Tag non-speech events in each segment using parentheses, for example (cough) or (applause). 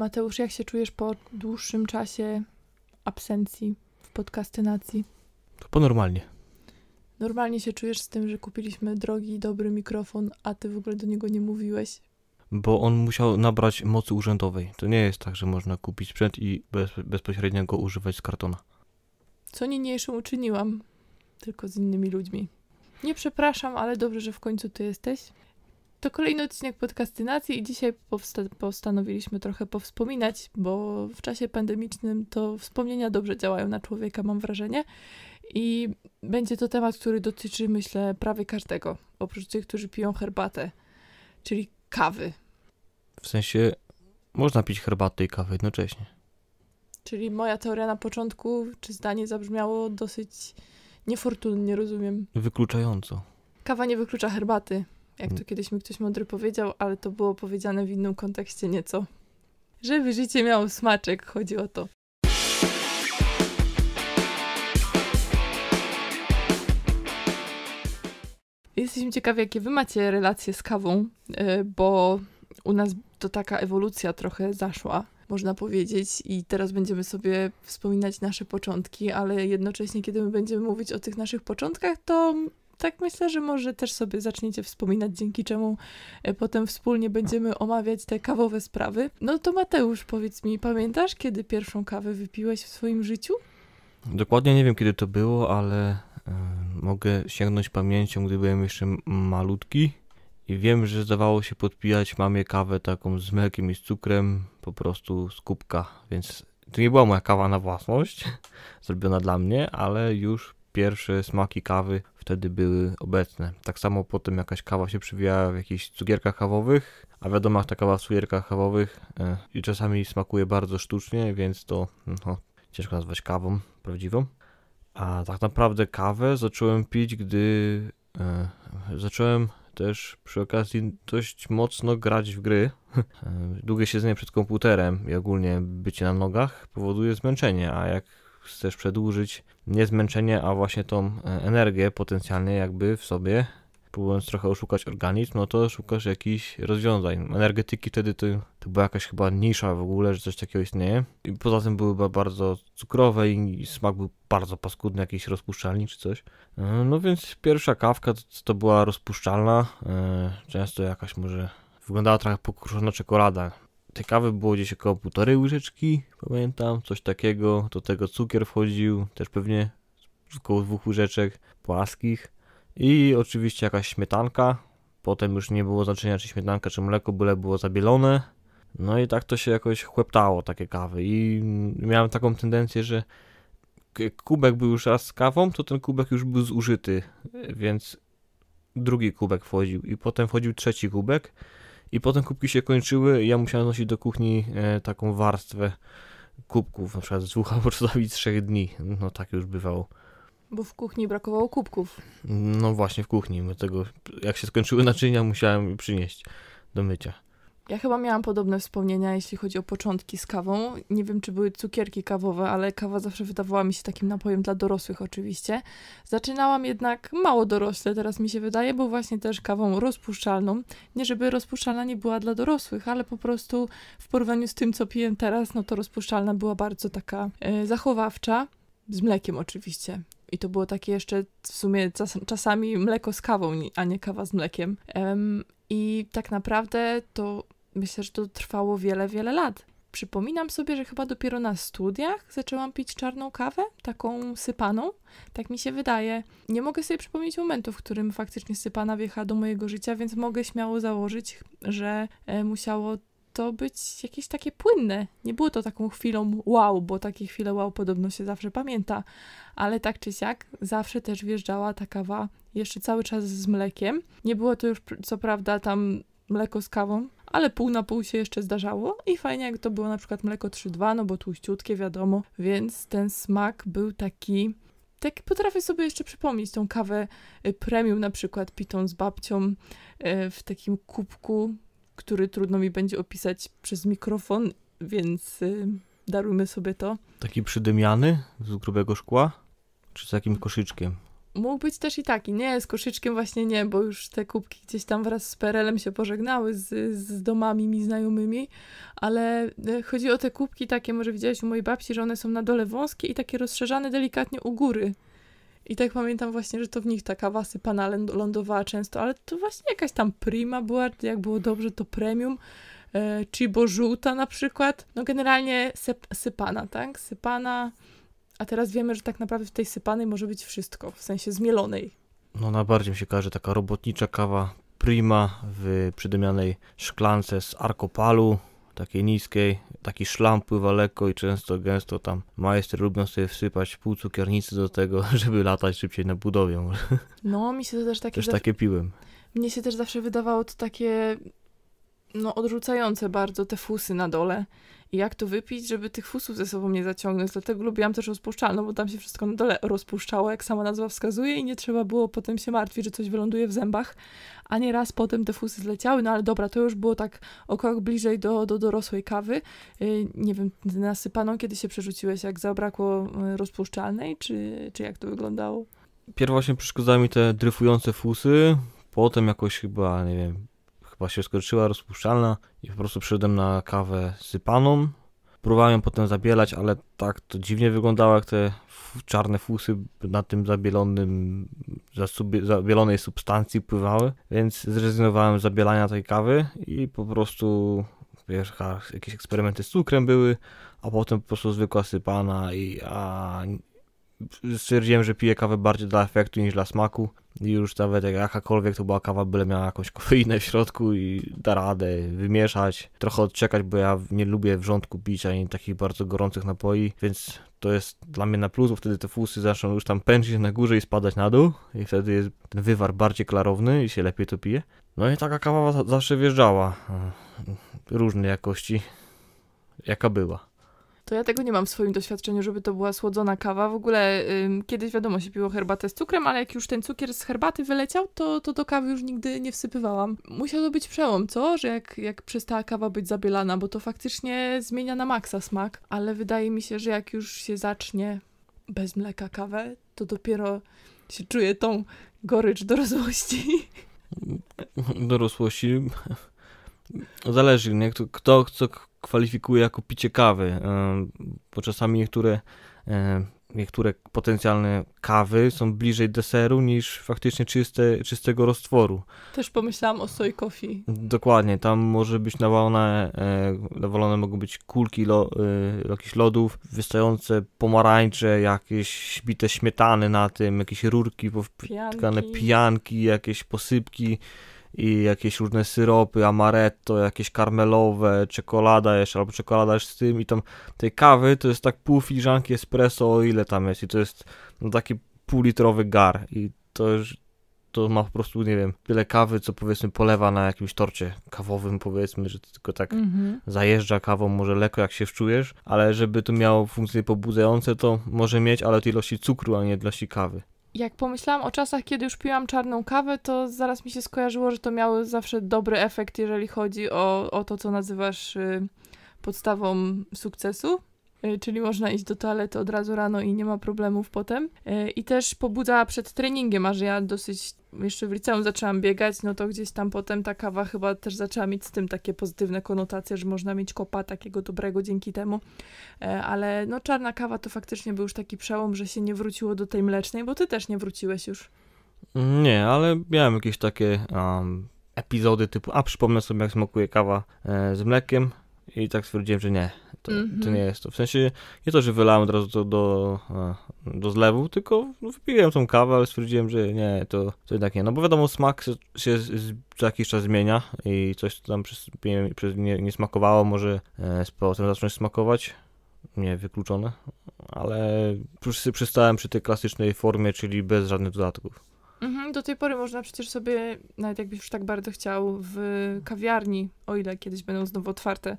Mateusz, jak się czujesz po dłuższym czasie absencji w podcastynacji? Po normalnie. Normalnie się czujesz z tym, że kupiliśmy drogi, dobry mikrofon, a ty w ogóle do niego nie mówiłeś? Bo on musiał nabrać mocy urzędowej. To nie jest tak, że można kupić sprzęt i bez, bezpośrednio go używać z kartona. Co niniejszym uczyniłam, tylko z innymi ludźmi. Nie przepraszam, ale dobrze, że w końcu ty jesteś. To kolejny odcinek podkastynacji i dzisiaj powsta- postanowiliśmy trochę powspominać, bo w czasie pandemicznym to wspomnienia dobrze działają na człowieka, mam wrażenie. I będzie to temat, który dotyczy, myślę, prawie każdego, oprócz tych, którzy piją herbatę, czyli kawy. W sensie można pić herbatę i kawę jednocześnie. Czyli moja teoria na początku, czy zdanie zabrzmiało dosyć niefortunnie, rozumiem. Wykluczająco. Kawa nie wyklucza herbaty jak to mm. kiedyś mi ktoś mądry powiedział, ale to było powiedziane w innym kontekście nieco. Żeby życie miało smaczek, chodzi o to. Jesteśmy ciekawi, jakie wy macie relacje z kawą, e, bo u nas to taka ewolucja trochę zaszła, można powiedzieć, i teraz będziemy sobie wspominać nasze początki, ale jednocześnie, kiedy my będziemy mówić o tych naszych początkach, to tak myślę, że może też sobie zaczniecie wspominać, dzięki czemu e, potem wspólnie będziemy omawiać te kawowe sprawy. No to Mateusz, powiedz mi, pamiętasz, kiedy pierwszą kawę wypiłeś w swoim życiu? Dokładnie nie wiem, kiedy to było, ale e, mogę sięgnąć pamięcią, gdy byłem jeszcze malutki. I wiem, że zdawało się podpijać mamie kawę taką z mlekiem i z cukrem, po prostu z kubka, więc to nie była moja kawa na własność, (laughs) zrobiona dla mnie, ale już pierwsze smaki kawy wtedy były obecne. Tak samo potem jakaś kawa się przywijała w jakichś cukierkach kawowych, a wiadomo, ta kawa w cukierkach kawowych e, i czasami smakuje bardzo sztucznie, więc to no, ciężko nazwać kawą prawdziwą. A tak naprawdę kawę zacząłem pić, gdy e, zacząłem też przy okazji dość mocno grać w gry. (laughs) E, długie siedzenie przed komputerem i ogólnie bycie na nogach powoduje zmęczenie, a jak chcesz przedłużyć nie zmęczenie, a właśnie tą e, energię potencjalnie jakby w sobie, próbując trochę oszukać organizm, no to szukasz jakichś rozwiązań. Energetyki wtedy to, to była jakaś chyba nisza w ogóle, że coś takiego istnieje. I poza tym były bardzo cukrowe i smak był bardzo paskudny, jakiś rozpuszczalnik czy coś. E, no więc pierwsza kawka to, to była rozpuszczalna, e, często jakaś może wyglądała trochę pokruszona czekolada tej kawy było gdzieś około półtorej łyżeczki, pamiętam, coś takiego, do tego cukier wchodził, też pewnie około dwóch łyżeczek płaskich i oczywiście jakaś śmietanka, potem już nie było znaczenia czy śmietanka czy mleko, byle było zabielone, no i tak to się jakoś chłeptało takie kawy i miałem taką tendencję, że kubek był już raz z kawą, to ten kubek już był zużyty, więc drugi kubek wchodził i potem wchodził trzeci kubek, i potem kubki się kończyły i ja musiałem nosić do kuchni e, taką warstwę kubków, na przykład z dwóch albo czasami trzech dni. No tak już bywało. Bo w kuchni brakowało kubków. No właśnie, w kuchni. Dlatego jak się skończyły naczynia, musiałem przynieść do mycia. Ja chyba miałam podobne wspomnienia, jeśli chodzi o początki z kawą. Nie wiem, czy były cukierki kawowe, ale kawa zawsze wydawała mi się takim napojem dla dorosłych, oczywiście. Zaczynałam jednak mało dorosłe. teraz mi się wydaje, bo właśnie też kawą rozpuszczalną. Nie, żeby rozpuszczalna nie była dla dorosłych, ale po prostu w porównaniu z tym, co piję teraz, no to rozpuszczalna była bardzo taka e, zachowawcza. Z mlekiem, oczywiście. I to było takie jeszcze w sumie czasami mleko z kawą, a nie kawa z mlekiem. Um, I tak naprawdę to myślę, że to trwało wiele, wiele lat. Przypominam sobie, że chyba dopiero na studiach zaczęłam pić czarną kawę, taką sypaną. Tak mi się wydaje. Nie mogę sobie przypomnieć momentu, w którym faktycznie sypana wjechała do mojego życia, więc mogę śmiało założyć, że e, musiało to być jakieś takie płynne. Nie było to taką chwilą wow, bo takie chwile wow podobno się zawsze pamięta, ale tak czy siak zawsze też wjeżdżała ta kawa jeszcze cały czas z mlekiem. Nie było to już co prawda tam mleko z kawą, ale pół na pół się jeszcze zdarzało i fajnie jak to było na przykład mleko 3-2, no bo tłuściutkie wiadomo, więc ten smak był taki... Tak potrafię sobie jeszcze przypomnieć tą kawę y, premium na przykład pitą z babcią y, w takim kubku, który trudno mi będzie opisać przez mikrofon, więc y, darujmy sobie to. Taki przydymiany z grubego szkła? Czy z takim koszyczkiem? mógł być też i taki, nie, z koszyczkiem właśnie nie, bo już te kubki gdzieś tam wraz z PRL-em się pożegnały z, z domami mi znajomymi, ale e, chodzi o te kubki takie, może widziałeś u mojej babci, że one są na dole wąskie i takie rozszerzane delikatnie u góry. I tak pamiętam właśnie, że to w nich taka wasypana lądowała często, ale to właśnie jakaś tam prima była, jak było dobrze, to premium, e, czy bo żółta na przykład, no generalnie syp, sypana, tak, sypana... A teraz wiemy, że tak naprawdę w tej sypanej może być wszystko, w sensie zmielonej. No najbardziej mi się każe taka robotnicza kawa prima w przydomianej szklance z arkopalu, takiej niskiej. Taki szlam pływa lekko i często gęsto tam majster lubią sobie wsypać pół cukiernicy do tego, (laughs) żeby latać szybciej na budowie. No, mi się to też takie... Też zawsze... takie piłem. Mnie się też zawsze wydawało to takie no, odrzucające bardzo te fusy na dole i jak to wypić, żeby tych fusów ze sobą nie zaciągnąć. Dlatego lubiłam też rozpuszczalną, no bo tam się wszystko na dole rozpuszczało, jak sama nazwa wskazuje i nie trzeba było potem się martwić, że coś wyląduje w zębach, a nie raz potem te fusy zleciały, no ale dobra, to już było tak o krok bliżej do, do dorosłej kawy. Y, nie wiem, nasypaną kiedy się przerzuciłeś, jak zabrakło y, rozpuszczalnej, czy, czy jak to wyglądało? Pierw właśnie mi te dryfujące fusy, potem jakoś chyba, nie wiem, chyba się skończyła rozpuszczalna i po prostu przyszedłem na kawę sypaną. Próbowałem potem zabielać, ale tak to dziwnie wyglądało, jak te czarne fusy na tym zabielonym, zabielonej substancji pływały, więc zrezygnowałem z zabielania tej kawy i po prostu wiesz, jakieś eksperymenty z cukrem były, a potem po prostu zwykła sypana i a, stwierdziłem, że piję kawę bardziej dla efektu niż dla smaku, już nawet jakakolwiek to była kawa, byle miała jakąś kofeinę w środku i da radę wymieszać, trochę odczekać, bo ja nie lubię wrzątku pić ani takich bardzo gorących napoi, więc to jest dla mnie na plus, bo wtedy te fusy zaczną już tam pędzić na górze i spadać na dół i wtedy jest ten wywar bardziej klarowny i się lepiej to pije. No i taka kawa zawsze wjeżdżała e, różnej jakości, jaka była. To ja tego nie mam w swoim doświadczeniu, żeby to była słodzona kawa. W ogóle kiedyś wiadomo, się piło herbatę z cukrem, ale jak już ten cukier z herbaty wyleciał, to, to do kawy już nigdy nie wsypywałam. Musiał to być przełom, co? Że jak, jak przestała kawa być zabielana, bo to faktycznie zmienia na maksa smak, ale wydaje mi się, że jak już się zacznie bez mleka kawę, to dopiero się czuje tą gorycz dorosłości. (laughs) Dorosłości. Zależy, nie? Kto, kto, kwalifikuje jako picie kawy, e, bo czasami niektóre, e, niektóre potencjalne kawy są bliżej deseru niż faktycznie czyste, czystego roztworu. Też pomyślałam o soy coffee. Dokładnie, tam może być nawalone, e, nawalone mogą być kulki lo, jakichś lodów, wystające pomarańcze, jakieś bite śmietany na tym, jakieś rurki, powtkane pijanki. pijanki, jakieś posypki i jakieś różne syropy, amaretto, jakieś karmelowe, czekolada jeszcze, albo czekolada jeszcze z tym i tam tej kawy to jest tak pół filiżanki espresso, o ile tam jest i to jest no, taki półlitrowy gar i to już to ma po prostu, nie wiem, tyle kawy, co powiedzmy polewa na jakimś torcie kawowym, powiedzmy, że tylko tak mhm. zajeżdża kawą, może lekko jak się wczujesz, ale żeby to miało funkcje pobudzające, to może mieć, ale od ilości cukru, a nie ilości kawy jak pomyślałam o czasach, kiedy już piłam czarną kawę, to zaraz mi się skojarzyło, że to miało zawsze dobry efekt, jeżeli chodzi o, o to, co nazywasz y, podstawą sukcesu. E, czyli można iść do toalety od razu rano i nie ma problemów potem. E, I też pobudza przed treningiem, aż ja dosyć jeszcze w liceum zaczęłam biegać, no to gdzieś tam potem ta kawa chyba też zaczęła mieć z tym takie pozytywne konotacje, że można mieć kopa takiego dobrego dzięki temu. E, ale no czarna kawa to faktycznie był już taki przełom, że się nie wróciło do tej mlecznej, bo ty też nie wróciłeś już. Nie, ale miałem jakieś takie um, epizody typu, a przypomnę sobie jak smakuje kawa z mlekiem, i tak stwierdziłem, że nie, to, mm -hmm. to nie mhm. jest to. W sensie nie to, że wylałem od razu to do, do zlewu, tylko no, wypiłem tą kawę, ale stwierdziłem, że nie, to, to jednak nie. No bo wiadomo, smak się co jakiś czas zmienia i coś tam przez, nie, przez nie, nie smakowało, może e, z powrotem zacząć smakować nie wykluczone, ale przystałem przy tej klasycznej formie, czyli bez żadnych dodatków. Mhm, do tej pory można przecież sobie, nawet jakbyś już tak bardzo chciał, w kawiarni, o ile kiedyś będą znowu otwarte,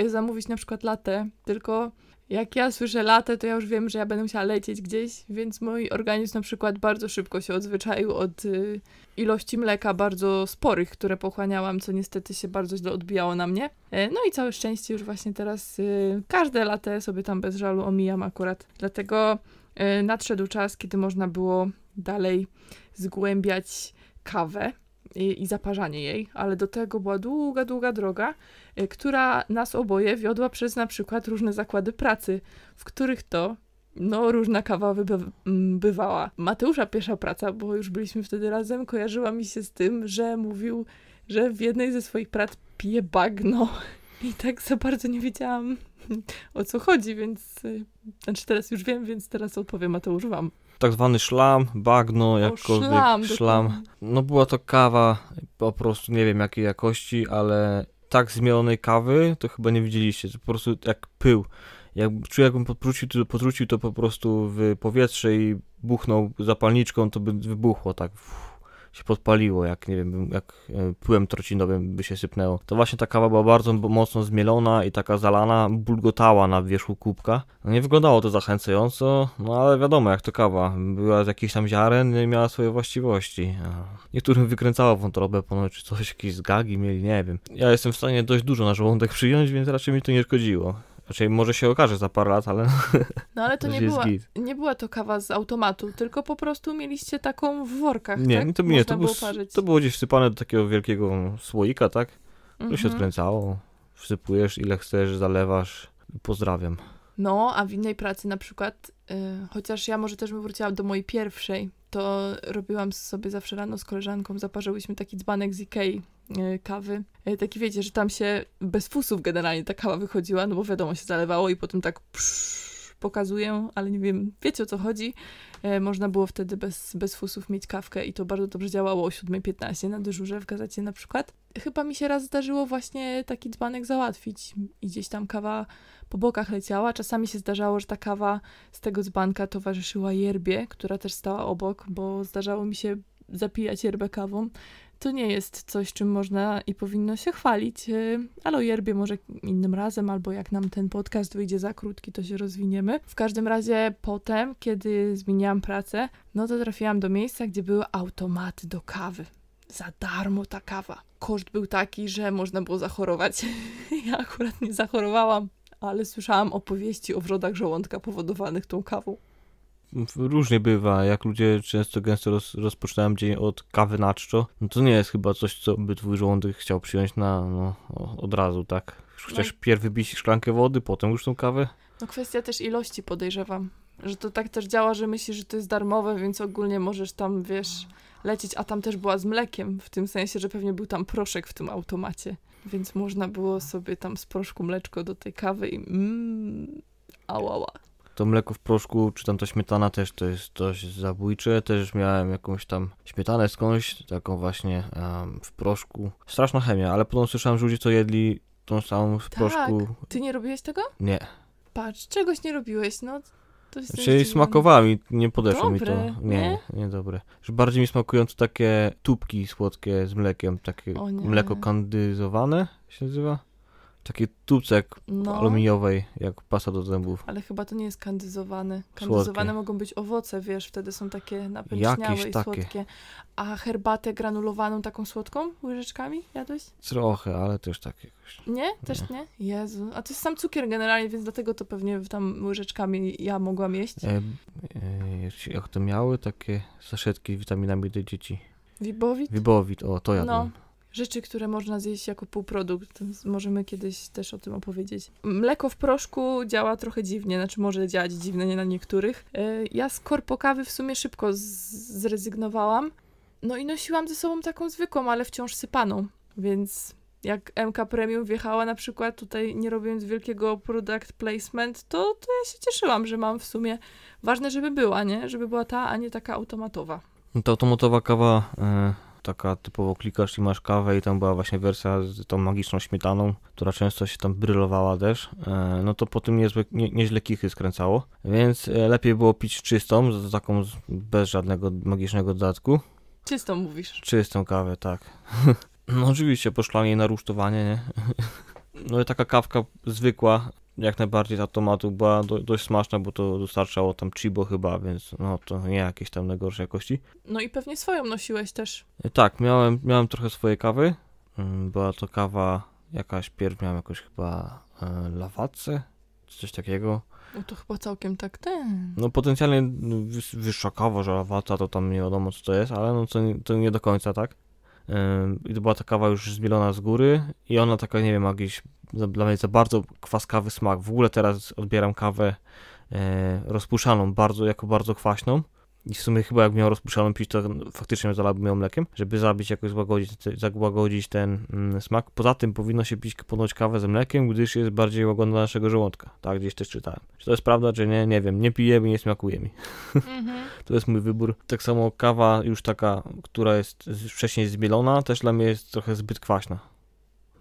y, zamówić na przykład latę, tylko jak ja słyszę latę, to ja już wiem, że ja będę musiała lecieć gdzieś, więc mój organizm na przykład bardzo szybko się odzwyczaił od y, ilości mleka bardzo sporych, które pochłaniałam, co niestety się bardzo źle odbijało na mnie. E, no i całe szczęście już właśnie teraz y, każde latę sobie tam bez żalu omijam akurat. Dlatego nadszedł czas, kiedy można było dalej zgłębiać kawę i, i zaparzanie jej, ale do tego była długa, długa droga, e, która nas oboje wiodła przez na przykład różne zakłady pracy, w których to no, różna kawa bywała. Mateusza pierwsza praca, bo już byliśmy wtedy razem, kojarzyła mi się z tym, że mówił, że w jednej ze swoich prac pije bagno. I tak za bardzo nie wiedziałam o co chodzi, więc y, znaczy teraz już wiem, więc teraz odpowiem, a to używam tak zwany szlam, bagno, jakkolwiek o, szlam. szlam. No była to kawa po prostu nie wiem jakiej jakości, ale tak zmielonej kawy to chyba nie widzieliście, to po prostu jak pył. Jak, czuję jakbym potrucił to, potrucił to po prostu w powietrze i buchnął zapalniczką, to by wybuchło tak. Uff się podpaliło, jak nie wiem, jak e, pyłem trocinowym by się sypnęło. To właśnie ta kawa była bardzo mocno zmielona i taka zalana, bulgotała na wierzchu kubka. No nie wyglądało to zachęcająco, no ale wiadomo, jak to kawa. Była z jakichś tam ziaren i miała swoje właściwości. Niektórym wykręcała wątrobę ponoć, coś, jakieś zgagi mieli, nie wiem. Ja jestem w stanie dość dużo na żołądek przyjąć, więc raczej mi to nie szkodziło. Znaczy, może się okaże za parę lat, ale. (laughs) No ale to nie była, nie była to kawa z automatu, tylko po prostu mieliście taką w workach. Nie, tak? to, nie to, było, to było gdzieś wsypane do takiego wielkiego słoika, tak? Mhm. To się mhm. odkręcało, wsypujesz ile chcesz, zalewasz. Pozdrawiam. No, a w innej pracy na przykład, y, chociaż ja może też bym wróciła do mojej pierwszej, to robiłam sobie zawsze rano z koleżanką, zaparzyłyśmy taki dzbanek z Ikei E, kawy. E, taki wiecie, że tam się bez fusów generalnie ta kawa wychodziła, no bo wiadomo, się zalewało i potem tak psz, pokazuję, ale nie wiem, wiecie o co chodzi. E, można było wtedy bez, bez fusów mieć kawkę i to bardzo dobrze działało o 7.15 na dyżurze w gazecie na przykład. Chyba mi się raz zdarzyło właśnie taki dzbanek załatwić i gdzieś tam kawa po bokach leciała. Czasami się zdarzało, że ta kawa z tego dzbanka towarzyszyła yerbie, która też stała obok, bo zdarzało mi się zapijać yerbę kawą to nie jest coś, czym można i powinno się chwalić. Y, ale o Jerbie może innym razem, albo jak nam ten podcast wyjdzie za krótki, to się rozwiniemy. W każdym razie potem, kiedy zmieniałam pracę, no to trafiłam do miejsca, gdzie były automaty do kawy. Za darmo ta kawa. Koszt był taki, że można było zachorować. (laughs) ja akurat nie zachorowałam, ale słyszałam opowieści o wrodach żołądka powodowanych tą kawą różnie bywa, jak ludzie często gęsto roz, rozpoczynają dzień od kawy na czczo, no to nie jest chyba coś, co by twój żołądek chciał przyjąć na, no, od razu, tak? Chcesz no. pierw wybić szklankę wody, potem już tą kawę? No kwestia też ilości podejrzewam, że to tak też działa, że myślisz, że to jest darmowe, więc ogólnie możesz tam, wiesz, lecieć, a tam też była z mlekiem, w tym sensie, że pewnie był tam proszek w tym automacie, więc można było sobie tam z proszku mleczko do tej kawy i mmm, ałała to mleko w proszku, czy tam ta śmietana też to jest dość zabójcze. Też miałem jakąś tam śmietanę skądś, taką właśnie um, w proszku. Straszna chemia, ale potem słyszałem, że ludzie to jedli tą samą w tak. proszku. Ty nie robiłeś tego? Nie. Patrz, czegoś nie robiłeś, no. To znaczy, jest smakowała mi, nie podeszło dobre, mi to. Nie, nie, nie dobre. Że bardziej mi smakują to takie tubki słodkie z mlekiem, takie mleko kandyzowane się nazywa takiej tubcek no. aluminiowej, jak pasta do zębów. Ale chyba to nie jest kandyzowane. Kandyzowane słodkie. mogą być owoce, wiesz, wtedy są takie napęczniałe Jakieś i takie. słodkie. A herbatę granulowaną taką słodką łyżeczkami jadłeś? Trochę, ale też tak jakoś. Nie? Też nie? nie? Jezu. A to jest sam cukier generalnie, więc dlatego to pewnie tam łyżeczkami ja mogłam jeść. E, e, jak to miały takie saszetki z witaminami dla dzieci. Wibowit? Wibowit, o to jadłem. No rzeczy, które można zjeść jako półprodukt. Możemy kiedyś też o tym opowiedzieć. Mleko w proszku działa trochę dziwnie, znaczy może działać dziwnie nie na niektórych. E, ja z kawy w sumie szybko zrezygnowałam. No i nosiłam ze sobą taką zwykłą, ale wciąż sypaną, więc jak MK Premium wjechała na przykład, tutaj nie robiąc wielkiego product placement, to, to ja się cieszyłam, że mam w sumie. Ważne, żeby była, nie? Żeby była ta, a nie taka automatowa. No ta automatowa kawa e, taka typowo klikasz i masz kawę i tam była właśnie wersja z tą magiczną śmietaną, która często się tam brylowała też, e, no to po tym niezłe, nie, nieźle kichy skręcało, więc e, lepiej było pić czystą, z taką bez żadnego magicznego dodatku. Czystą mówisz? Czystą kawę, tak. (laughs) No oczywiście poszła jej na rusztowanie, nie? (laughs) No i taka kawka zwykła jak najbardziej z automatu była do, dość smaczna, bo to dostarczało tam chibo chyba, więc no to nie jakieś tam najgorszej jakości. No i pewnie swoją nosiłeś też. E, tak, miałem, miałem trochę swojej kawy. Mm, była to kawa jakaś, pierw miałem jakąś chyba e, lawacę, czy coś takiego. No to chyba całkiem tak ten. No potencjalnie wyższa kawa, że lawaca to tam nie wiadomo co to jest, ale no to, to nie do końca tak. I to była ta kawa już zmielona z góry i ona taka, nie wiem, ma jakiś dla mnie za bardzo kwaskawy smak. W ogóle teraz odbieram kawę e, rozpuszczaną, bardzo, jako bardzo kwaśną. I w sumie chyba jak miał rozpuszczalną pić, to faktycznie zalałbym ją mlekiem, żeby zabić, jakoś złagodzić, zagłagodzić ten mm, smak. Poza tym powinno się pić ponoć kawę z mlekiem, gdyż jest bardziej łagodna dla naszego żołądka. Tak, gdzieś też czytałem. Czy to jest prawda, czy nie? Nie wiem. Nie piję mi, nie smakuje mi. Mm -hmm. (laughs) to jest mój wybór. Tak samo kawa już taka, która jest wcześniej zmielona, też dla mnie jest trochę zbyt kwaśna.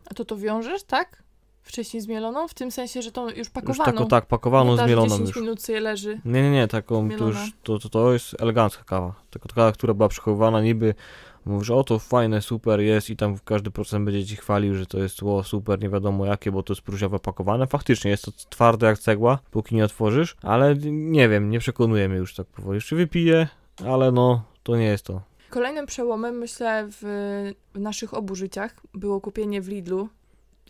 A to to wiążesz, tak? wcześniej zmieloną? W tym sensie, że tą już pakowaną? Już taką, tak, pakowaną, no, zmieloną 10 już. minut sobie leży. Nie, nie, nie, taką to, już, to, to, to jest elegancka kawa. Taka kawa, która była przechowywana niby, mówisz, o to fajne, super jest i tam każdy procent będzie ci chwalił, że to jest o, super, nie wiadomo jakie, bo to jest prusiawe pakowane. Faktycznie jest to twarde jak cegła, póki nie otworzysz, ale nie wiem, nie przekonuje mnie już tak powoli. Jeszcze wypiję, ale no, to nie jest to. Kolejnym przełomem, myślę, w, w naszych obu życiach było kupienie w Lidlu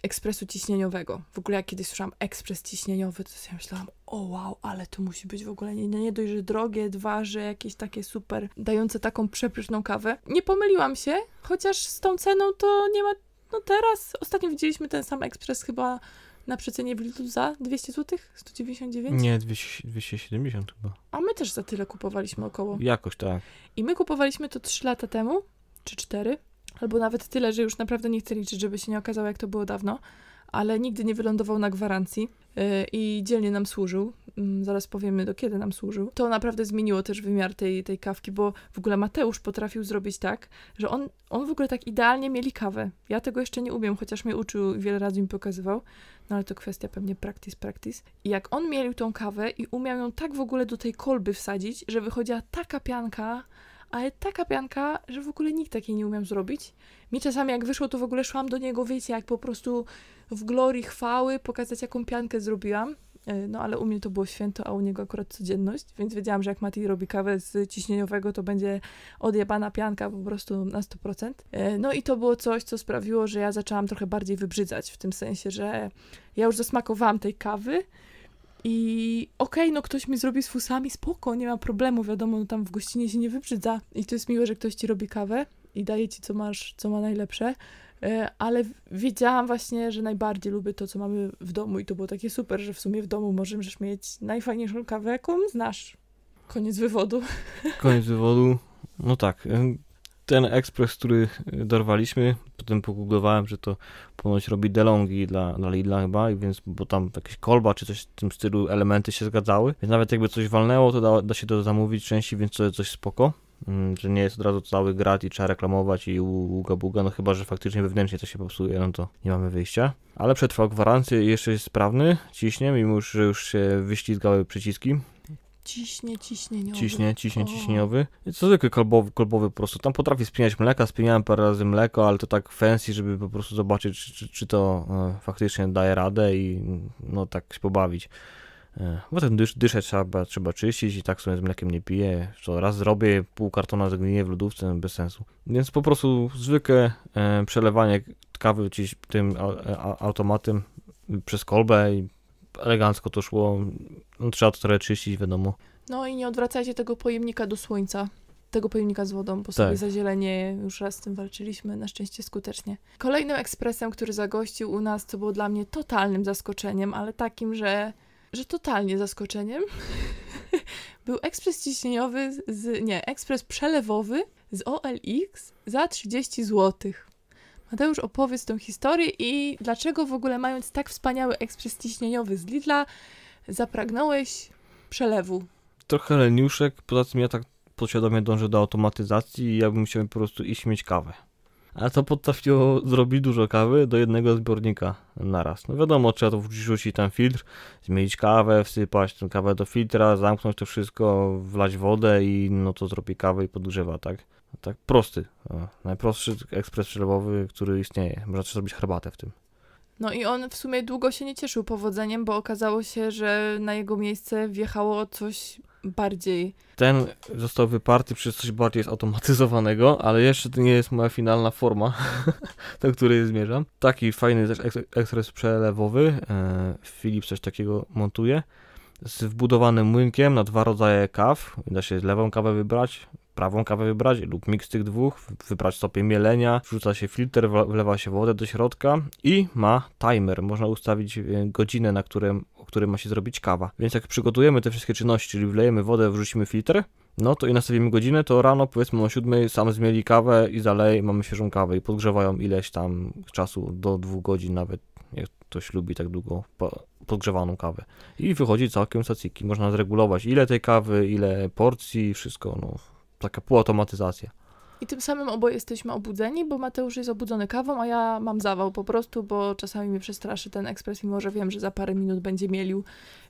ekspresu ciśnieniowego. W ogóle jak kiedyś słyszałam ekspres ciśnieniowy, to sobie myślałam, o wow, ale to musi być w ogóle nie, nie dość, że drogie, dwa, że jakieś takie super, dające taką przepyszną kawę. Nie pomyliłam się, chociaż z tą ceną to nie ma, no teraz, ostatnio widzieliśmy ten sam ekspres chyba na przecenie w Lidlu za 200 zł? 199? Nie, 270 chyba. A my też za tyle kupowaliśmy około. Jakoś tak. I my kupowaliśmy to 3 lata temu, czy 4, albo nawet tyle, że już naprawdę nie chcę liczyć, żeby się nie okazało, jak to było dawno, ale nigdy nie wylądował na gwarancji y, i dzielnie nam służył. Mm, zaraz powiemy, do kiedy nam służył. To naprawdę zmieniło też wymiar tej, tej kawki, bo w ogóle Mateusz potrafił zrobić tak, że on, on w ogóle tak idealnie mieli kawę. Ja tego jeszcze nie umiem, chociaż mnie uczył i wiele razy mi pokazywał, no ale to kwestia pewnie practice, practice. I jak on mielił tą kawę i umiał ją tak w ogóle do tej kolby wsadzić, że wychodziła taka pianka, ale taka pianka, że w ogóle nikt takiej nie umiał zrobić. Mi czasami jak wyszło, to w ogóle szłam do niego, wiecie, jak po prostu w glorii chwały pokazać, jaką piankę zrobiłam. E, no ale u mnie to było święto, a u niego akurat codzienność, więc wiedziałam, że jak Mati robi kawę z ciśnieniowego, to będzie odjebana pianka po prostu na 100%. E, no i to było coś, co sprawiło, że ja zaczęłam trochę bardziej wybrzydzać, w tym sensie, że ja już zasmakowałam tej kawy, i okej, okay, no ktoś mi zrobi z fusami, spoko, nie ma problemu, wiadomo, no tam w gościnie się nie wybrzydza. I to jest miłe, że ktoś ci robi kawę i daje ci, co masz, co ma najlepsze. E, ale wiedziałam właśnie, że najbardziej lubię to, co mamy w domu i to było takie super, że w sumie w domu możesz mieć najfajniejszą kawę, jaką znasz. Koniec wywodu. Koniec wywodu. No tak. Ten ekspres, który dorwaliśmy, potem pogooglowałem, że to ponoć robi DeLonghi dla, dla Lidla chyba, więc, bo tam jakieś kolba czy coś w tym stylu, elementy się zgadzały, więc nawet jakby coś walnęło, to da, da się to zamówić części, więc to jest coś spoko mm, że nie jest od razu cały grat i trzeba reklamować i uga buga, no chyba, że faktycznie wewnętrznie to się popsuje, no to nie mamy wyjścia. Ale przetrwał gwarancję i jeszcze jest sprawny, ciśnie, mimo że już się wyślizgały przyciski, Ciśnie ciśnieniowy. Ciśnie, ciśnie o. ciśnieniowy. Co zwykły kolbowy, kolbowy po prostu. Tam potrafi spieniać mleka, spieniałem parę razy mleko, ale to tak fancy, żeby po prostu zobaczyć, czy, czy, to e, faktycznie daje radę i no tak się pobawić. E, bo ten dysz, dyszę trzeba, trzeba czyścić i tak sobie z mlekiem nie piję. Co raz zrobię, pół kartona zgniję w lodówce, bez sensu. Więc po prostu zwykłe e, przelewanie kawy tym a, e, a, automatem przez kolbę i elegancko to szło. No, trzeba to trochę czyścić, wiadomo. No i nie odwracajcie tego pojemnika do słońca, tego pojemnika z wodą, bo tak. sobie zazielenie już raz z tym walczyliśmy, na szczęście skutecznie. Kolejnym ekspresem, który zagościł u nas, to było dla mnie totalnym zaskoczeniem, ale takim, że, że totalnie zaskoczeniem, (laughs) był ekspres ciśnieniowy z, nie, ekspres przelewowy z OLX za 30 złotych. Mateusz, opowiedz tą historię i dlaczego w ogóle mając tak wspaniały ekspres ciśnieniowy z Lidla, zapragnąłeś przelewu? Trochę leniuszek, poza tym ja tak podświadomie dążę do automatyzacji i ja bym chciał po prostu iść mieć kawę. A to potrafiło zrobić dużo kawy do jednego zbiornika naraz. No wiadomo, trzeba to wrzucić tam filtr, zmienić kawę, wsypać tę kawę do filtra, zamknąć to wszystko, wlać wodę i no to zrobi kawę i podgrzewa, tak? tak prosty, najprostszy ekspres przelewowy, który istnieje. Można też zrobić herbatę w tym. No i on w sumie długo się nie cieszył powodzeniem, bo okazało się, że na jego miejsce wjechało coś bardziej. Ten został wyparty przez coś bardziej zautomatyzowanego, ale jeszcze to nie jest moja finalna forma, (laughs) do której zmierzam. Taki fajny też ekspres przelewowy. E, Filip coś takiego montuje. Z wbudowanym młynkiem na dwa rodzaje kaw. Da się lewą kawę wybrać, prawą kawę wybrać lub miks tych dwóch, wybrać stopień mielenia, wrzuca się filtr, wlewa się wodę do środka i ma timer. Można ustawić e, godzinę, na którym, o której ma się zrobić kawa. Więc jak przygotujemy te wszystkie czynności, czyli wlejemy wodę, wrzucimy filtr, no to i nastawimy godzinę, to rano powiedzmy o 7 sam zmieli kawę i zalej mamy świeżą kawę i podgrzewają ileś tam czasu do dwóch godzin nawet, jak ktoś lubi tak długo podgrzewaną kawę. I wychodzi całkiem saciki. Można zregulować ile tej kawy, ile porcji, wszystko. No, taka półautomatyzacja. I tym samym oboje jesteśmy obudzeni, bo Mateusz jest obudzony kawą, a ja mam zawał po prostu, bo czasami mnie przestraszy ten ekspres, mimo że wiem, że za parę minut będzie mielił.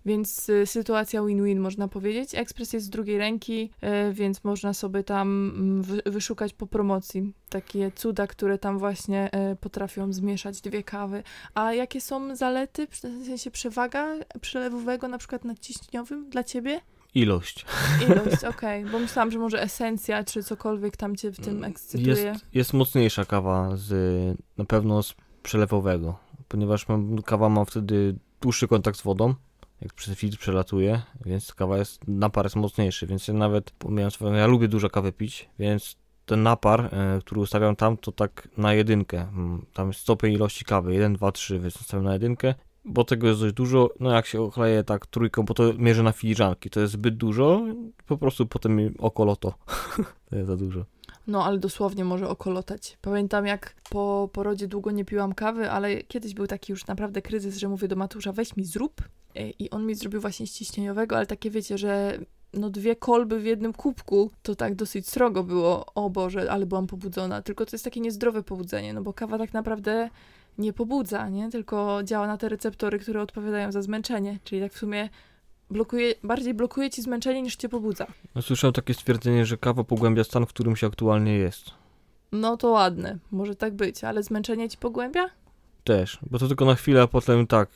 Więc y, sytuacja win-win, można powiedzieć. Ekspres jest z drugiej ręki, y, więc można sobie tam mm, wyszukać po promocji takie cuda, które tam właśnie y, potrafią zmieszać dwie kawy. A jakie są zalety, w sensie przewaga przelewowego na przykład nadciśniowym dla ciebie? Ilość. Ilość, (laughs) okej, okay. bo myślałam, że może esencja czy cokolwiek tam cię w tym mm, ekscytuje. Jest, jest mocniejsza kawa z na pewno z przelewowego, ponieważ mam, kawa ma wtedy dłuższy kontakt z wodą, jak przez filtr przelatuje, więc kawa jest, napar jest mocniejszy, więc ja nawet, pomijając, ja lubię dużo kawy pić, więc ten napar, e, który ustawiam tam, to tak na jedynkę. Mm, tam jest stopień ilości kawy, 1, 2, 3, więc ustawiam na jedynkę bo tego jest dość dużo. No jak się ochleję tak trójką, bo to mierzę na filiżanki, to jest zbyt dużo, po prostu potem mi okoloto. (laughs) to jest za dużo. No, ale dosłownie może okolotać. Pamiętam, jak po porodzie długo nie piłam kawy, ale kiedyś był taki już naprawdę kryzys, że mówię do Matusza, weź mi zrób. E, I on mi zrobił właśnie ściśnieniowego, ale takie wiecie, że no dwie kolby w jednym kubku, to tak dosyć srogo było. O Boże, ale byłam pobudzona. Tylko to jest takie niezdrowe pobudzenie, no bo kawa tak naprawdę nie pobudza, nie? tylko działa na te receptory, które odpowiadają za zmęczenie, czyli tak w sumie blokuje, bardziej blokuje ci zmęczenie niż cię pobudza. No, słyszałem takie stwierdzenie, że kawa pogłębia stan, w którym się aktualnie jest. No to ładne, może tak być, ale zmęczenie ci pogłębia? Też, bo to tylko na chwilę, a potem tak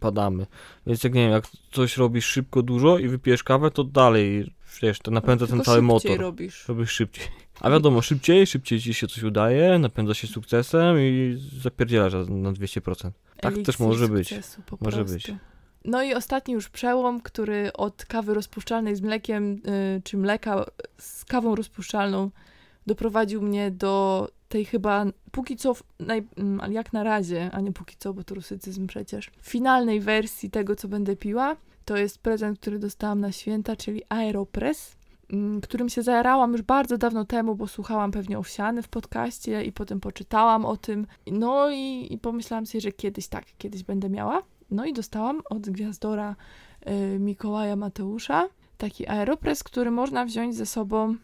padamy. Więc jak nie wiem, jak coś robisz szybko, dużo i wypijesz kawę, to dalej, wiesz, to napędza no, ten cały motor. robisz. Robisz szybciej. A wiadomo, szybciej, szybciej ci się coś udaje, napędza się sukcesem i zapierdzielasz na 200%. Tak Eliksir też może być. Może być. No i ostatni już przełom, który od kawy rozpuszczalnej z mlekiem, y, czy mleka z kawą rozpuszczalną doprowadził mnie do tej chyba póki co, naj, mm, jak na razie, a nie póki co, bo to rusycyzm przecież, finalnej wersji tego, co będę piła. To jest prezent, który dostałam na święta, czyli Aeropress którym się zajarałam już bardzo dawno temu, bo słuchałam pewnie Owsiany w podcaście i potem poczytałam o tym. No i, i pomyślałam sobie, że kiedyś tak, kiedyś będę miała. No i dostałam od gwiazdora y, Mikołaja Mateusza taki aeropres, który można wziąć ze sobą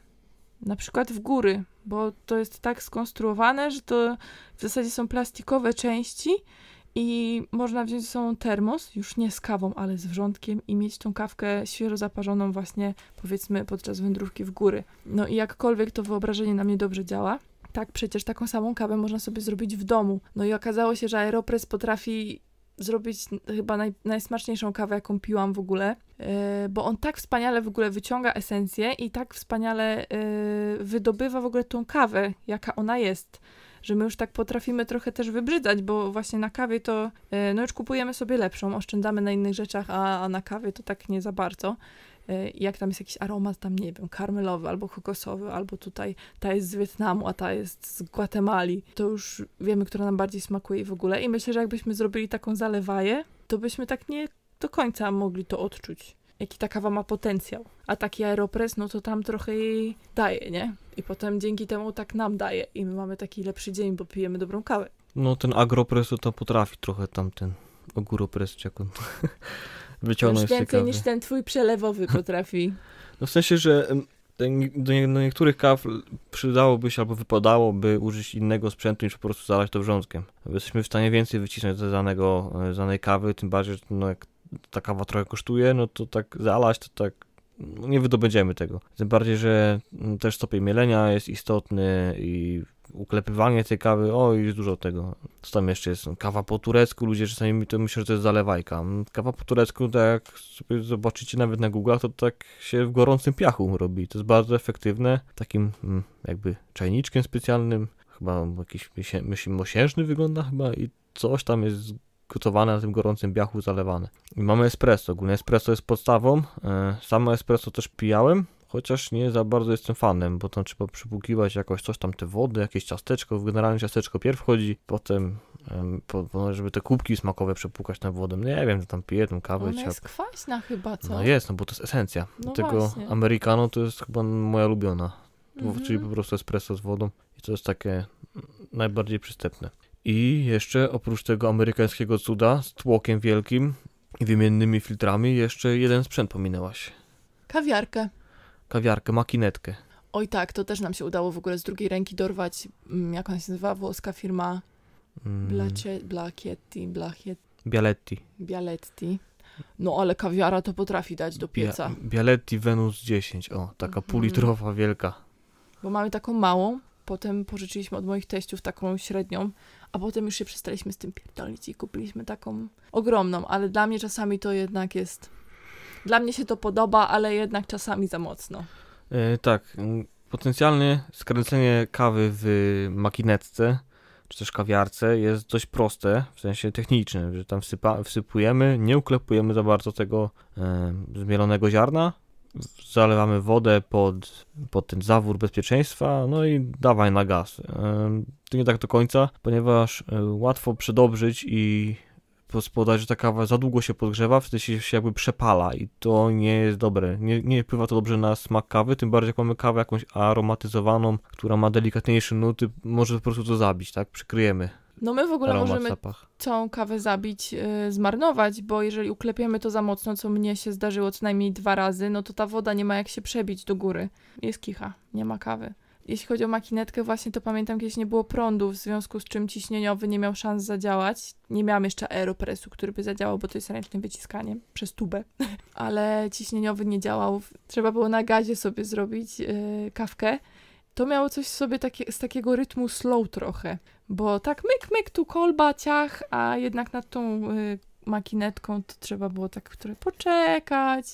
na przykład w góry, bo to jest tak skonstruowane, że to w zasadzie są plastikowe części i można wziąć ze sobą termos, już nie z kawą, ale z wrzątkiem i mieć tą kawkę świeżo zaparzoną właśnie powiedzmy podczas wędrówki w góry. No i jakkolwiek to wyobrażenie na mnie dobrze działa, tak przecież taką samą kawę można sobie zrobić w domu. No i okazało się, że Aeropress potrafi zrobić chyba naj, najsmaczniejszą kawę, jaką piłam w ogóle, yy, bo on tak wspaniale w ogóle wyciąga esencję i tak wspaniale yy, wydobywa w ogóle tą kawę, jaka ona jest że my już tak potrafimy trochę też wybrzydzać, bo właśnie na kawie to e, no już kupujemy sobie lepszą, oszczędzamy na innych rzeczach, a, a na kawie to tak nie za bardzo. E, jak tam jest jakiś aromat, tam nie wiem, karmelowy albo kokosowy, albo tutaj ta jest z Wietnamu, a ta jest z Gwatemali, to już wiemy, która nam bardziej smakuje w ogóle. I myślę, że jakbyśmy zrobili taką zalewaję, to byśmy tak nie do końca mogli to odczuć jaki ta kawa ma potencjał. A taki aeropress, no to tam trochę jej daje, nie? I potem dzięki temu tak nam daje i my mamy taki lepszy dzień, bo pijemy dobrą kawę. No ten agropres to tam potrafi trochę tamten ogóropres, czy jak (laughs) on wyciągnąć Już więcej niż ten twój przelewowy potrafi. No w sensie, że ten, do, nie, do, niektórych kaw przydałoby się albo wypadałoby użyć innego sprzętu niż po prostu zalać to wrzątkiem. Jesteśmy w stanie więcej wycisnąć z e, z danej kawy, tym bardziej, że no jak ta kawa trochę kosztuje, no to tak zalać, to tak no nie wydobędziemy tego. Tym bardziej, że mm, też stopień mielenia jest istotny i uklepywanie tej kawy, o jest dużo tego. Co tam jeszcze jest? No, kawa po turecku, ludzie czasami mi to myślą, że to jest zalewajka. Mm, kawa po turecku, tak jak sobie zobaczycie nawet na Google, to tak się w gorącym piachu robi. To jest bardzo efektywne, takim mm, jakby czajniczkiem specjalnym, chyba jakiś miesięczny wygląda chyba i coś tam jest kucowane na tym gorącym biachu zalewane. I mamy espresso, ogólnie espresso jest podstawą, e, samo espresso też pijałem, chociaż nie za bardzo jestem fanem, bo tam trzeba przypukiwać jakoś coś tam, te wody, jakieś ciasteczko, generalnie ciasteczko pierw chodzi, potem żeby te kubki smakowe przepłukać na wodę, nie wiem, że tam piję tą kawę. To jest kwaśna chyba, co? No jest, no bo to jest esencja, no dlatego właśnie. americano to jest chyba moja ulubiona, mhm. czyli po prostu espresso z wodą i to jest takie najbardziej przystępne. I jeszcze oprócz tego amerykańskiego cuda z tłokiem wielkim i wymiennymi filtrami, jeszcze jeden sprzęt pominęłaś. Kawiarkę. Kawiarkę, makinetkę. Oj tak, to też nam się udało w ogóle z drugiej ręki dorwać, mm, jak ona się nazywa, włoska firma mm. Blacie, Blachietti, Bialetti. Bialetti. No ale kawiara to potrafi dać do pieca. Bialetti Venus 10, o, taka mhm. półlitrowa wielka. Bo mamy taką małą, potem pożyczyliśmy od moich teściów taką średnią, a potem już się przestaliśmy z tym pierdolić i kupiliśmy taką ogromną, ale dla mnie czasami to jednak jest. Dla mnie się to podoba, ale jednak czasami za mocno. E, tak. Potencjalnie skręcenie kawy w makinetce czy też kawiarce jest dość proste w sensie technicznym, że tam wsypa, wsypujemy, nie uklepujemy za bardzo tego e, zmielonego ziarna, zalewamy wodę pod, pod ten zawór bezpieczeństwa, no i dawaj na gaz. To nie tak do końca, ponieważ e, łatwo przedobrzyć i spodać, że ta kawa za długo się podgrzewa, wtedy się, się jakby przepala i to nie jest dobre. Nie, nie wpływa to dobrze na smak kawy, tym bardziej jak mamy kawę jakąś aromatyzowaną, która ma delikatniejsze nuty, może po prostu to zabić, tak? Przykryjemy no my w ogóle możemy zapach. całą kawę zabić, yy, zmarnować, bo jeżeli uklepiemy to za mocno, co mnie się zdarzyło co najmniej dwa razy, no to ta woda nie ma jak się przebić do góry. Jest kicha, nie ma kawy. Jeśli chodzi o makinetkę, właśnie to pamiętam, kiedyś nie było prądu, w związku z czym ciśnieniowy nie miał szans zadziałać. Nie miałam jeszcze aeropresu, który by zadziałał, bo to jest ręcznym wyciskaniem przez tubę. (laughs) Ale ciśnieniowy nie działał. Trzeba było na gazie sobie zrobić yy, kawkę. To miało coś sobie takie, z takiego rytmu slow trochę. Bo tak myk, myk, tu kolba, ciach, a jednak nad tą y, makinetką to trzeba było tak które poczekać.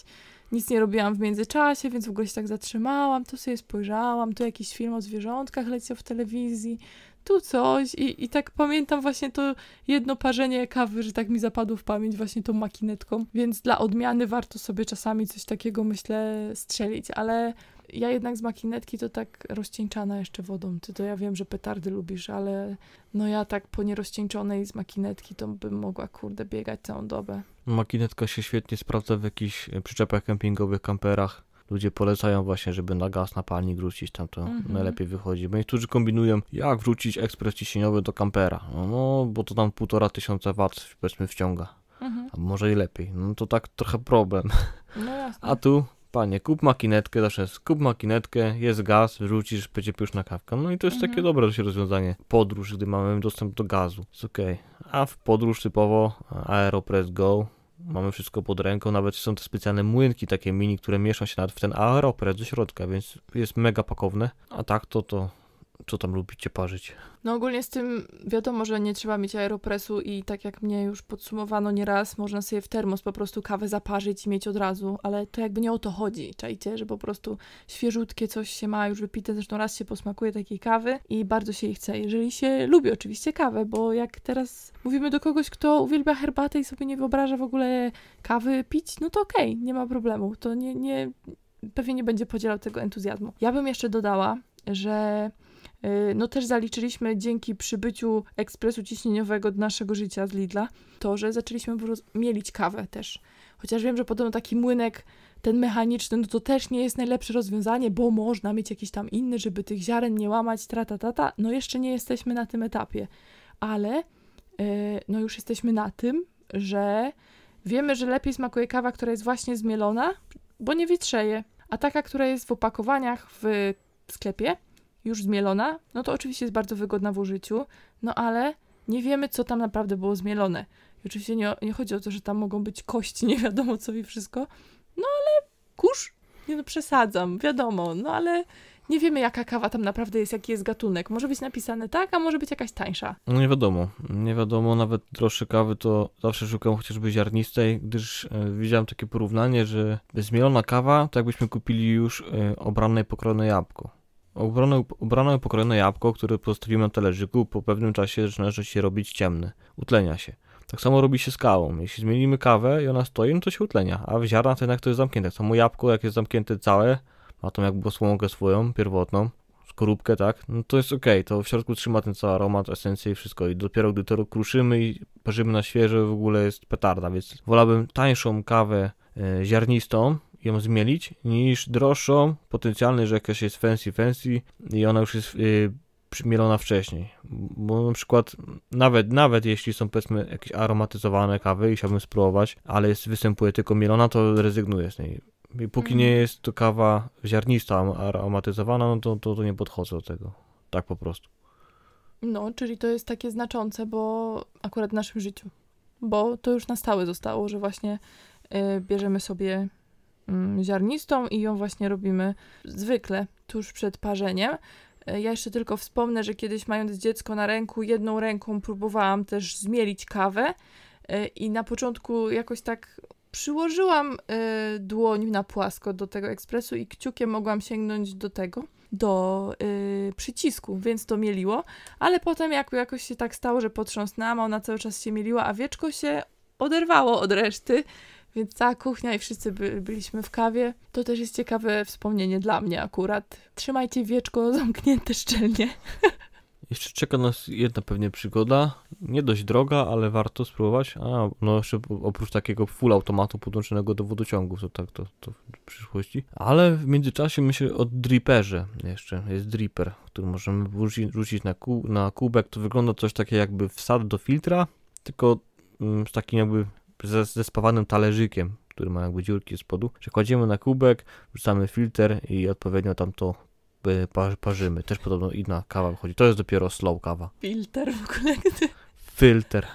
Nic nie robiłam w międzyczasie, więc w ogóle się tak zatrzymałam, tu sobie spojrzałam, tu jakiś film o zwierzątkach leciał w telewizji, tu coś i, i tak pamiętam właśnie to jedno parzenie kawy, że tak mi zapadło w pamięć właśnie tą makinetką, więc dla odmiany warto sobie czasami coś takiego myślę strzelić, ale ja jednak z makinetki to tak rozcieńczana jeszcze wodą. Ty to ja wiem, że petardy lubisz, ale no ja tak po nierozcieńczonej z makinetki to bym mogła, kurde, biegać całą dobę. Makinetka się świetnie sprawdza w jakichś e, przyczepach kempingowych, kamperach ludzie polecają właśnie, żeby na gaz, na palnik wrócić, tam to mhm. najlepiej wychodzi. Bo niektórzy kombinują, jak wrócić ekspres ciśnieniowy do kampera, no, bo to tam półtora tysiąca wat powiedzmy wciąga, mhm. a może i lepiej, no to tak trochę problem. No A tu panie, kup makinetkę, zawsze jest, kup makinetkę, jest gaz, rzucisz, będzie pyszna kawka. No i to jest mhm. takie dobre się rozwiązanie. Podróż, gdy mamy dostęp do gazu, jest ok. A w podróż typowo Aeropress Go, mamy wszystko pod ręką, nawet są te specjalne młynki takie mini, które mieszą się nawet w ten aeropress do środka, więc jest mega pakowne. A tak to to co tam lubicie parzyć? No ogólnie z tym wiadomo, że nie trzeba mieć aeropresu i tak jak mnie już podsumowano nieraz, można sobie w termos po prostu kawę zaparzyć i mieć od razu, ale to jakby nie o to chodzi, czajcie, że po prostu świeżutkie coś się ma już wypite, zresztą raz się posmakuje takiej kawy i bardzo się jej chce, jeżeli się lubi oczywiście kawę, bo jak teraz mówimy do kogoś, kto uwielbia herbatę i sobie nie wyobraża w ogóle kawy pić, no to okej, okay, nie ma problemu, to nie, nie, pewnie nie będzie podzielał tego entuzjazmu. Ja bym jeszcze dodała, że Y, no też zaliczyliśmy dzięki przybyciu ekspresu ciśnieniowego do naszego życia z Lidla to, że zaczęliśmy mielić kawę też. Chociaż wiem, że podobno taki młynek, ten mechaniczny, no to też nie jest najlepsze rozwiązanie, bo można mieć jakiś tam inny, żeby tych ziaren nie łamać, tata tata. No jeszcze nie jesteśmy na tym etapie, ale y, no już jesteśmy na tym, że wiemy, że lepiej smakuje kawa, która jest właśnie zmielona, bo nie witrzeje, a taka, która jest w opakowaniach w sklepie, już zmielona, no to oczywiście jest bardzo wygodna w użyciu, no ale nie wiemy, co tam naprawdę było zmielone. I oczywiście nie, nie chodzi o to, że tam mogą być kości, (laughs) nie wiadomo co i wszystko, no ale kurz, nie no przesadzam, wiadomo, no ale nie wiemy, jaka kawa tam naprawdę jest, jaki jest gatunek. Może być napisane tak, a może być jakaś tańsza. No nie wiadomo, nie wiadomo, nawet droższe kawy to zawsze szukam chociażby ziarnistej, gdyż e, widziałem takie porównanie, że zmielona kawa to jakbyśmy kupili już e, obrane pokrojone jabłko. Obrane, ubrane pokrojone jabłko, które postawimy na talerzyku, po pewnym czasie zaczyna się robić ciemny. Utlenia się. Tak samo robi się z kawą. Jeśli zmienimy kawę i ona stoi, no to się utlenia, a w ziarna to jednak to jest zamknięte. Tak samo jabłko, jak jest zamknięte całe, ma tą jakby osłonkę swoją, pierwotną, skorupkę, tak, no to jest ok, to w środku trzyma ten cały aromat, esencję i wszystko i dopiero gdy to kruszymy i parzymy na świeże, w ogóle jest petarda, więc wolałbym tańszą kawę e, ziarnistą, ją zmielić, niż droższą, potencjalnie, że jakaś jest fancy fancy i ona już jest yy, przymielona wcześniej. Bo na przykład nawet, nawet jeśli są powiedzmy jakieś aromatyzowane kawy i chciałbym spróbować, ale jest, występuje tylko mielona, to rezygnuję z niej. I póki mm. nie jest to kawa ziarnista, aromatyzowana, no to, to, to nie podchodzę do tego. Tak po prostu. No, czyli to jest takie znaczące, bo akurat w naszym życiu, bo to już na stałe zostało, że właśnie y, bierzemy sobie Mm, ziarnistą i ją właśnie robimy zwykle tuż przed parzeniem. E, ja jeszcze tylko wspomnę, że kiedyś mając dziecko na ręku, jedną ręką próbowałam też zmielić kawę e, i na początku jakoś tak przyłożyłam e, dłoń na płasko do tego ekspresu i kciukiem mogłam sięgnąć do tego, do przycisku, więc to mieliło, ale potem jak, jakoś się tak stało, że potrząsnęłam, ona cały czas się mieliła, a wieczko się oderwało od reszty więc cała kuchnia i wszyscy by, byliśmy w kawie. To też jest ciekawe wspomnienie dla mnie akurat. Trzymajcie wieczko zamknięte szczelnie. (laughs) Jeszcze czeka nas jedna pewnie przygoda. Nie dość droga, ale warto spróbować. A, no jeszcze oprócz takiego full automatu podłączonego do wodociągu, to tak to, to w przyszłości. Ale w międzyczasie myślę o driperze jeszcze. Jest dripper, który możemy rzucić na, na kubek. To wygląda coś takiego jakby wsad do filtra, tylko mm, z takim jakby ze, ze spawanym talerzykiem, który ma jakby dziurki z spodu. Przekładziemy na kubek, wrzucamy filtr i odpowiednio tam to e, parzymy. Też podobno inna kawa wychodzi. To jest dopiero slow kawa. Filter w ogóle. (laughs) Gdy... Filter.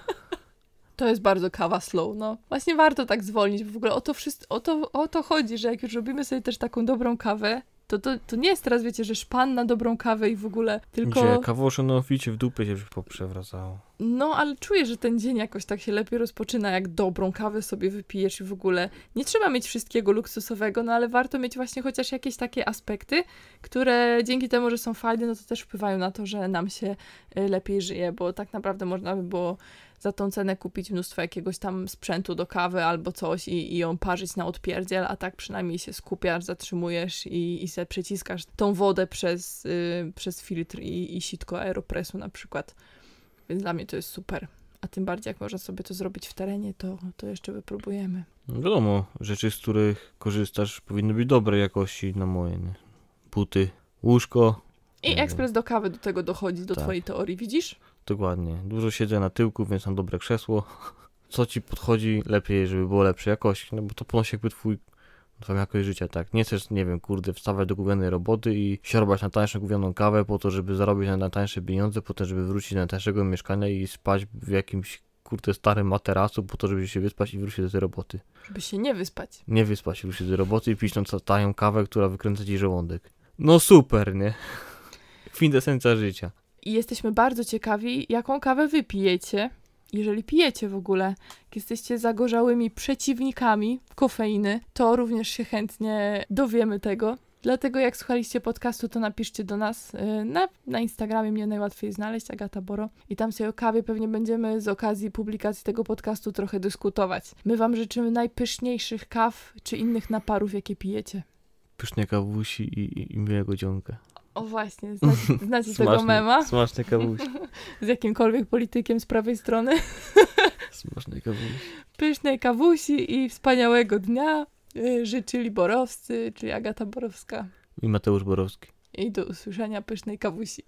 To jest bardzo kawa slow, no. Właśnie warto tak zwolnić, bo w ogóle o to, wszystko, o, to, o to chodzi, że jak już robimy sobie też taką dobrą kawę, to, to, to nie jest teraz, wiecie, że szpan na dobrą kawę i w ogóle tylko... Gdzie kawosze no w dupę się poprzewracało. No, ale czuję, że ten dzień jakoś tak się lepiej rozpoczyna, jak dobrą kawę sobie wypijesz i w ogóle nie trzeba mieć wszystkiego luksusowego, no ale warto mieć właśnie chociaż jakieś takie aspekty, które dzięki temu, że są fajne, no to też wpływają na to, że nam się y, lepiej żyje, bo tak naprawdę można by było za tą cenę kupić mnóstwo jakiegoś tam sprzętu do kawy albo coś i, i ją parzyć na odpierdziel, a tak przynajmniej się skupiasz, zatrzymujesz i, i se przyciskasz tą wodę przez, y, przez filtr i, i sitko aeropresu na przykład. Więc dla mnie to jest super. A tym bardziej, jak można sobie to zrobić w terenie, to, to jeszcze wypróbujemy. No wiadomo, rzeczy, z których korzystasz, powinny być dobrej jakości na moje. Nie? Buty, łóżko. I yy. ekspres do kawy do tego dochodzi, do tak. twojej teorii, widzisz? Dokładnie. Dużo siedzę na tyłku, więc mam dobre krzesło. (laughs) Co ci podchodzi lepiej, żeby było lepsze jakości, no bo to ponosi jakby twój twoją jakość życia, tak? Nie chcesz, nie wiem, kurde, wstawać do gównianej roboty i siorbać na tańszą gównianą kawę po to, żeby zarobić na, tańsze pieniądze, po to, żeby wrócić na tańszego mieszkania i spać w jakimś kurde starym materacu po to, żeby się wyspać i wrócić do tej roboty. By się nie wyspać. Nie wyspać, wrócić do roboty i pić tą tanią kawę, która wykręca ci żołądek. No super, nie? (laughs) Kwintesencja życia i jesteśmy bardzo ciekawi, jaką kawę wy pijecie, jeżeli pijecie w ogóle, jesteście zagorzałymi przeciwnikami kofeiny, to również się chętnie dowiemy tego. Dlatego jak słuchaliście podcastu, to napiszcie do nas. Y, na, na Instagramie mnie najłatwiej znaleźć, Agata Boro. I tam sobie o kawie pewnie będziemy z okazji publikacji tego podcastu trochę dyskutować. My Wam życzymy najpyszniejszych kaw czy innych naparów, jakie pijecie. Pysznie kawusi i, i, i miłego dziąkę. O właśnie, znacie, (laughs) znacie tego mema? Smaczny kawuś. (laughs) Z jakimkolwiek politykiem z prawej strony. (laughs) Smacznej kawusi. Pysznej kawusi i wspaniałego dnia y, życzyli Borowscy, czyli Agata Borowska. I Mateusz Borowski. I do usłyszenia pysznej kawusi.